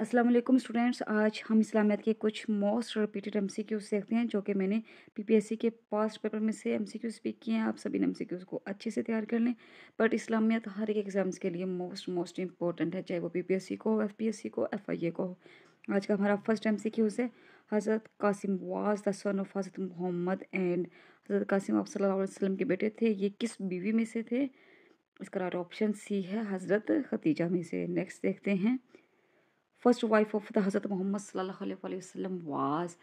Aslam students आज हम इस्लामियात के कुछ most repeated M C Qs देखते हैं जो कि मैंने पी पी एस सी के पास्ट पेपर में से एम सी क्यूज़ पिक किए हैं आप सभी एम सी क्यूज़ को अच्छे से तैयार कर लें बट इस्लामियात हर एक एग्ज़ाम्स के लिए मोस्ट मोस्ट इंपॉर्टेंट है चाहे वो पी पी एस सी को हो एफ पी एस सी को एफ आई ए को हो आज का हमारा फर्स्ट एम सी क्यूज़ है हज़रत Qasim was the son of हज़रत मोहम्मद एंड हज़रत कासिम आप सल्लल्लाहु अलैहि वसल्लम के बेटे थे ये किस बीवी में से थे इसका ऑप्शन सी है हज़रत खतीजा में से नेक्स्ट देखते हैं फर्स्ट वाइफ ऑफ द हज़रत मोहम्मद सल्लल्लाहु अलैहि वाज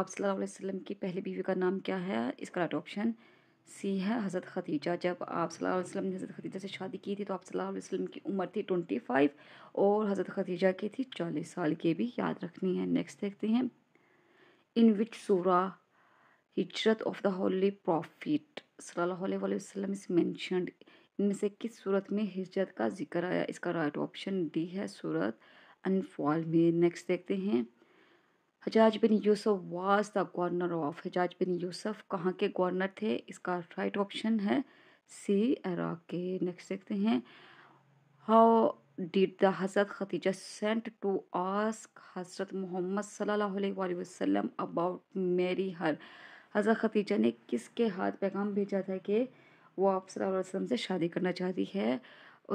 आप सल्लल्लाहु की पहली बीवी का नाम क्या है इसका राइट ऑप्शन सी है हज़रत खदीजा जब आप सल्लल्लाहु ने हज़रत खदीजा से शादी की थी तो आप सल्लल्लाहु की उम्र थी ट्वेंटी फाइव और हज़रत खदीजा की थी चालीस साल की भी याद रखनी है नेक्स्ट देखते हैं इन विच सूरा हिजरत ऑफ द होली प्रॉफिट सल्लल्लाहु इस मैंशनड इनमें से किस सूरत में हिजरत का जिक्र आया इसका राइट ऑप्शन डी है सूरत अनफॉल में नेक्स्ट देखते हैं Hajjaj bin Yusuf was the governor of Hajjaj bin Yusuf कहाँ के गवर्नर थे इसका राइट ऑप्शन है सी इराक के नेक्स्ट देखते हैं हाउ डिड द हजरत खतीजा सेंट टू आस्क हजरत मोहम्मद सल्लल्लाहु अलैहि वसल्लम अबाउट मेरी हर हजरत खतीजा ने किसके हाथ पैगाम भेजा था कि वो आप सल्लल्लाहु अलैहि वसल्लम से शादी करना चाहती है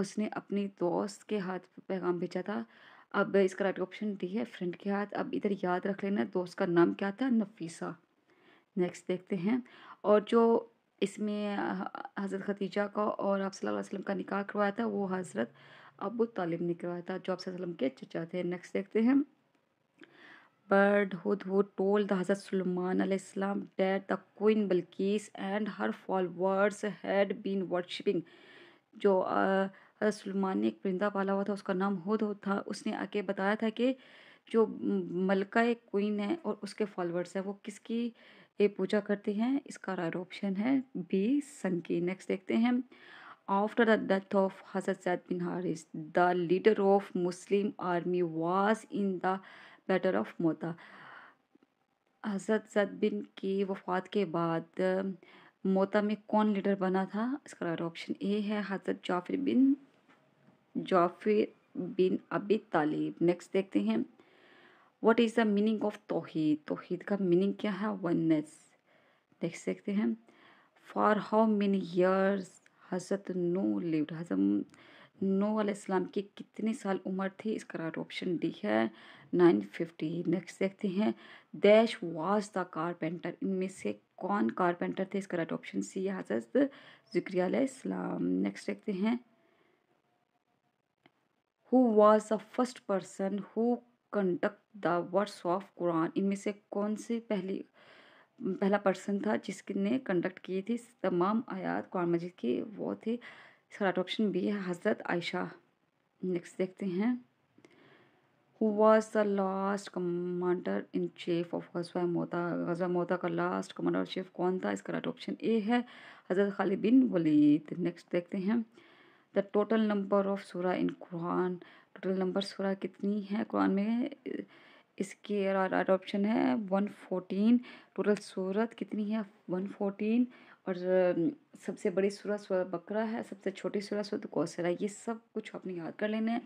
उसने अपनी दोस्त के हाथ पैगाम भेजा था अब इसका राइट ऑप्शन डी है फ्रेंड के हाथ अब इधर याद रख लेना दोस्त का नाम क्या था नफीसा नेक्स्ट देखते हैं और जो इसमें हज़रत खतीजा का और आप सल्लल्लाहु अलैहि वसल्लम का निकाह करवाया था वो हज़रत अबू तालिब ने करवाया था जो आप वसल्लम के चचा थे नेक्स्ट देखते हैं bird Hudhud told the हज़रत सलमान अलैहिस्सलाम that the queen Bilqis and her followers had been worshipping जो आ, सलमान ने एक परिंदा पाला हुआ था उसका नाम हो था उसने आके बताया था कि जो मलका एक क्वीन है और उसके फॉलोअर्स हैं वो किसकी ये पूजा करते हैं इसका राइट ऑप्शन है बी सन की नेक्स्ट देखते हैं आफ्टर द डेथ ऑफ हजरत Zaid bin Haris the leader of Muslim army was in the battle of Mota हजरत सैद बिन की वफात के बाद मोता में कौन लीडर बना था इसका राइट ऑप्शन ए है हजरत जाफिर बिन जाफिर बिन अबी तालिब नेक्स्ट देखते हैं what is the meaning of तोहेद तोहेद का मीनिंग क्या है वननेस देख सकते हैं फॉर हाउ मेनी ईयर्स हजरत नू लिव्ड हजरत नो इस्लाम की कितने साल उम्र थी इसका राइट ऑप्शन डी है नाइन फिफ्टी नेक्स्ट देखते हैं दैश वाज द कारपेंटर इनमें से कौन कारपेंटर थे इसका राइट ऑप्शन सी है हजरत जिक्रिया इस्लाम नेक्स्ट देखते हैं who was the first person who conduct the words of Quran इनमें से कौन से पहली पहला पर्सन था जिसने कंडक्ट की थी तमाम आयात कुरान मजिद की वो थे इसका ऑप्शन बी है हज़रत आयशा नेक्स्ट देखते हैं who was the last commander in chief of गजवा मोता गजवा मोता का लास्ट कमांडर चीफ कौन था इसका राइट ऑप्शन ए है हज़रत खालिद बिन वलीद नेक्स्ट देखते हैं द टोटल नंबर ऑफ सूरा इन कुरान टोटल नंबर सूरा कितनी है कुरान में इसके राइट ऑप्शन है वन फोटीन टोटल सूरत कितनी है वन फोटीन और सबसे बड़ी सूरत सूरा बकरा है सबसे छोटी सूरज सूरत तो कौशल है ये सब कुछ अपने याद कर लेना है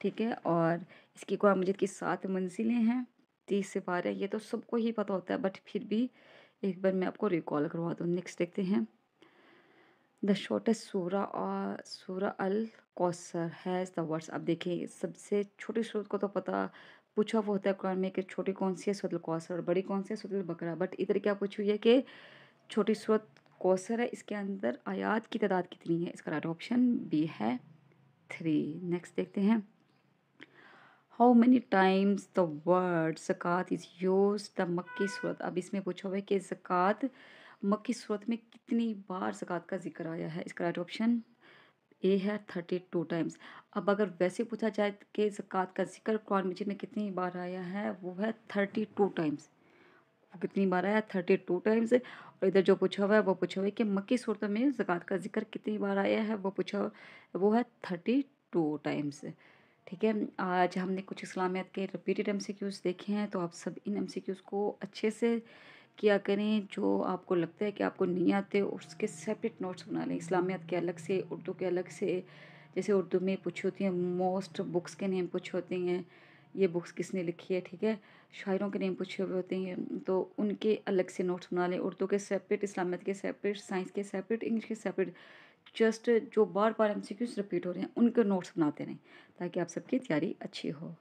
ठीक है और इसकी कुरान मजिद की सात मंजिलें हैं तीस से ये तो सबको ही पता होता है बट फिर भी एक बार मैं आपको रिकॉल करवा दूँ नेक्स्ट देखते हैं द शॉर्टेस्ट सूरा और सूरा Al Kausar has the words आप देखिए सबसे छोटी सूरत को तो पता पूछा वो होता है कुरान में कि छोटी कौन सी है सूरत कौसर और बड़ी कौन सी है सूरत बकरा बट इधर क्या पूछी हुई है कि छोटी सूरत कोसर है इसके अंदर आयात की तादाद कितनी है इसका राइट ऑप्शन बी है थ्री नेक्स्ट देखते हैं how many times the word जक़ात इज़ यूज द मक्की सूरत अब इसमें पूछो है कि जक़ात मक्की सूरत में कितनी बार जक़ात का जिक्र आया है इसका राइट ऑप्शन ए है थर्टी टू टाइम्स अब अगर वैसे पूछा जाए कि जक़ात का जिक्र कुरान मजीद में कितनी बार आया है वो है थर्टी टू टाइम्स वो कितनी बार आया थर्टी टू टाइम्स और इधर जो पूछा हुआ है वो पूछा हुआ है कि मक्की सूरत में ज़क़ात का जिक्र कितनी बार आया है वो पूछा वो है थर्टी टू टाइम्स ठीक है आज हमने कुछ इस्लामियत के रिपीटेड एम सी क्यूज़ देखे हैं तो आप सब इन एम सी क्यूज़ को अच्छे से किया करें जो आपको लगता है कि आपको नहीं आते उसके सेपरेट नोट्स बना लें इस्लामियत के अलग से उर्दू के अलग से जैसे उर्दू में पूछी होती हैं मोस्ट बुक्स के नेम पूछे होते हैं ये बुक्स किसने लिखी है ठीक है शायरों के नेम पूछे हुए होते हैं तो उनके अलग से नोट्स बना लें उर्दू के सेपरेट इस्लामियत के सेपरेट साइंस के सेपरेट इंग्लिश के सेपरेट जस्ट जो बार बार एम रिपीट हो रहे हैं उनके नोट्स बनाते रहें ताकि आप सबकी तैयारी अच्छी हो